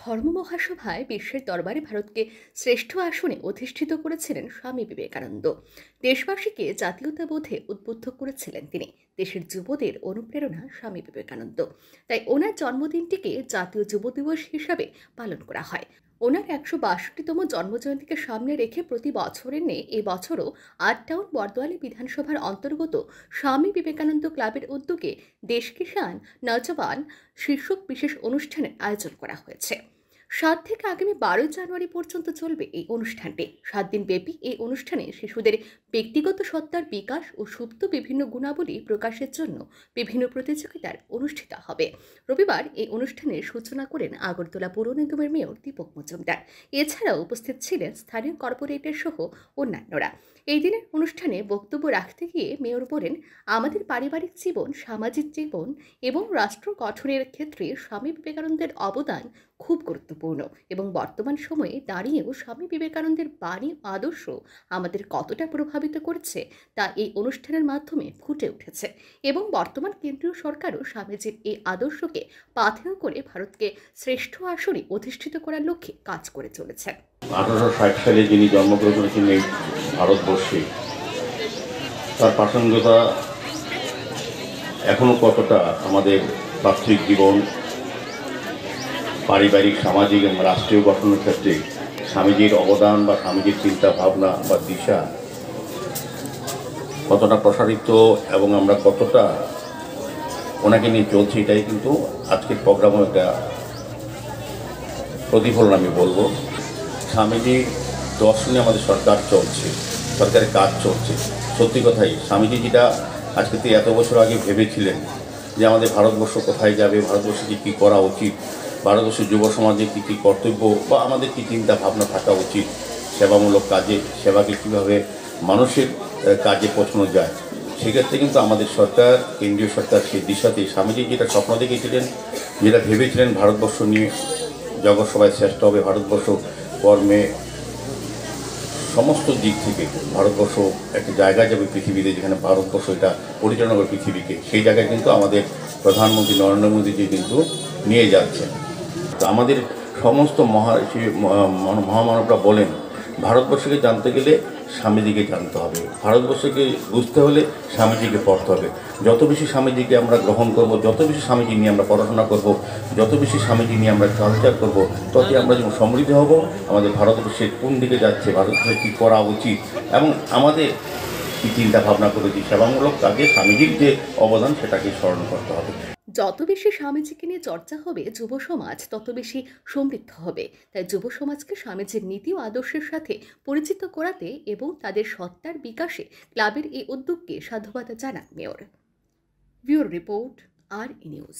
ধর্ম মহাসভায় বিশ্বের দরবারে ভারতকে শ্রেষ্ঠ আসনে অধিষ্ঠিত করেছিলেন স্বামী বিবেকানন্দ দেশবাসীকে জাতীয়তাবোধে উদ্বুদ্ধ করেছিলেন তিনি দেশের যুবদের অনুপ্রেরণা স্বামী বিবেকানন্দ তাই ওনার জন্মদিনটিকে জাতীয় যুব দিবস হিসাবে পালন করা হয় ওনার একশো বাষট্টিতম জন্মজয়ন্তীকে সামনে রেখে প্রতি বছরের নে এ বছরও আটটাউন বরদোয়ালি বিধানসভার অন্তর্গত স্বামী বিবেকানন্দ ক্লাবের উদ্যোগে দেশ কিষান নজবান শীর্ষক বিশেষ অনুষ্ঠানের আয়োজন করা হয়েছে সাত থেকে আগামী বারোই জানুয়ারি পর্যন্ত চলবে এই অনুষ্ঠানটি সাত দিন ব্যাপী এই অনুষ্ঠানে শিশুদের ব্যক্তিগত সত্তার বিকাশ ও সুপ্ত বিভিন্ন গুণাবলী প্রকাশের জন্য বিভিন্ন প্রতিযোগিতার অনুষ্ঠিত হবে রবিবার এই অনুষ্ঠানের সূচনা করেন আগরতলা পৌর নিগমের মেয়র দীপক মজুমদার এছাড়াও উপস্থিত ছিলেন স্থানীয় কর্পোরেটের সহ অন্যান্যরা এই দিনের অনুষ্ঠানে বক্তব্য রাখতে গিয়ে মেয়র বলেন আমাদের পারিবারিক জীবন সামাজিক জীবন এবং রাষ্ট্র গঠনের ক্ষেত্রে স্বামী বিবেকানন্দের অবদান খুব গুরুত্বপূর্ণ গুরুত্বপূর্ণ এবং বর্তমান সময়ে দাঁড়িয়েও স্বামী বিবেকানন্দের বাণী আদর্শ আমাদের কতটা প্রভাবিত করেছে তা এই অনুষ্ঠানের মাধ্যমে ফুটে উঠেছে এবং বর্তমান কেন্দ্রীয় সরকারও স্বামীজির এই আদর্শকে পাথেয় করে ভারতকে শ্রেষ্ঠ আসনে অধিষ্ঠিত করার লক্ষ্যে কাজ করে চলেছেন আঠারোশো ষাট সালে যিনি জন্মগ্রহণ করেছেন এই ভারতবর্ষে তার প্রাসঙ্গিকতা এখনও কতটা আমাদের প্রাথমিক জীবন পারিবারিক সামাজিক এবং রাষ্ট্রীয় গঠনের ক্ষেত্রে স্বামীজির অবদান বা স্বামীজির চিন্তা ভাবনা বা দিশা কতটা প্রসারিত এবং আমরা কতটা ওনাকে নিয়ে চলছি এটাই কিন্তু আজকের প্রোগ্রামও একটা প্রতিফলন আমি বলবো স্বামীজি দর্শনে আমাদের সরকার চলছে সরকারের কাজ চলছে সত্যি কথাই স্বামীজি যেটা আজকে এত বছর আগে ভেবেছিলেন যে আমাদের ভারতবর্ষ কোথায় যাবে ভারতবর্ষে কী করা উচিত ভারতবর্ষের যুব সমাজে কী কী কর্তব্য বা আমাদের কী চিন্তা ভাবনা থাকা উচিত সেবামূলক কাজে সেবাকে কীভাবে মানুষের কাজে পৌঁছানো যায় সেক্ষেত্রে কিন্তু আমাদের সরকার কেন্দ্রীয় সরকার সেই দিশাতে স্বামীজি যেটা স্বপ্ন দেখেছিলেন যেটা ভেবেছিলেন ভারতবর্ষ নিয়ে জগৎ সবাই শ্রেষ্ঠ হবে ভারতবর্ষ কর্মে সমস্ত দিক থেকে ভারতবর্ষ একটা জায়গা যাবে পৃথিবীতে যেখানে ভারতবর্ষ এটা পরিচালনা করে পৃথিবীকে সেই জায়গায় কিন্তু আমাদের প্রধানমন্ত্রী নরেন্দ্র মোদীজি কিন্তু নিয়ে যাচ্ছেন আমাদের সমস্ত মহা মহামানবরা বলেন ভারতবর্ষকে জানতে গেলে স্বামীজিকে জানতে হবে ভারতবর্ষকে বুঝতে হলে স্বামীজিকে পড়তে হবে যত বেশি স্বামীজিকে আমরা গ্রহণ করব যত বেশি স্বামীজি নিয়ে আমরা পড়াশোনা করব যত বেশি স্বামীজি নিয়ে আমরা চর্চা করব ততই আমরা যেমন সমৃদ্ধ হব আমাদের ভারতবর্ষের কোন দিকে যাচ্ছে ভারতবর্ষে কী করা উচিত এবং আমাদের কী চিন্তা ভাবনা করেছি সেবামূলক কাজে স্বামীজির যে অবদান সেটাকে স্মরণ করতে হবে যত বেশি স্বামীজিকে নিয়ে চর্চা হবে যুব সমাজ তত বেশি সমৃদ্ধ হবে তাই যুব সমাজকে স্বামীজির নীতি ও আদর্শের সাথে পরিচিত করাতে এবং তাদের সত্তার বিকাশে ক্লাবের এই উদ্যোগকে সাধুবাদ জানান মেয়র ব্যুরো রিপোর্ট আর নিউজ